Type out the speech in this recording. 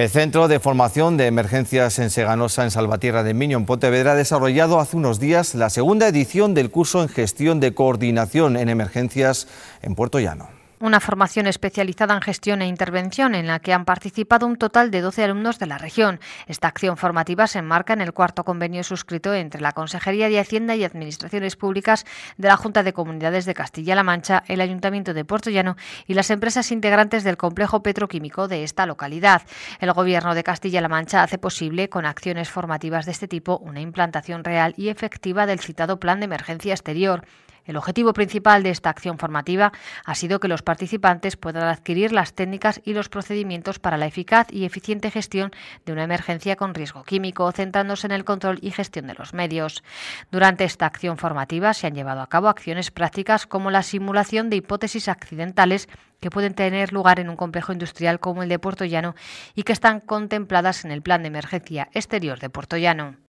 El Centro de Formación de Emergencias en Seganosa, en Salvatierra de Miño, en Pontevedra, ha desarrollado hace unos días la segunda edición del curso en gestión de coordinación en emergencias en Puerto Llano una formación especializada en gestión e intervención en la que han participado un total de 12 alumnos de la región. Esta acción formativa se enmarca en el cuarto convenio suscrito entre la Consejería de Hacienda y Administraciones Públicas de la Junta de Comunidades de Castilla-La Mancha, el Ayuntamiento de Puerto Llano y las empresas integrantes del complejo petroquímico de esta localidad. El Gobierno de Castilla-La Mancha hace posible, con acciones formativas de este tipo, una implantación real y efectiva del citado Plan de Emergencia Exterior. El objetivo principal de esta acción formativa ha sido que los participantes puedan adquirir las técnicas y los procedimientos para la eficaz y eficiente gestión de una emergencia con riesgo químico, centrándose en el control y gestión de los medios. Durante esta acción formativa se han llevado a cabo acciones prácticas como la simulación de hipótesis accidentales que pueden tener lugar en un complejo industrial como el de Puerto Llano y que están contempladas en el Plan de Emergencia Exterior de Puerto Llano.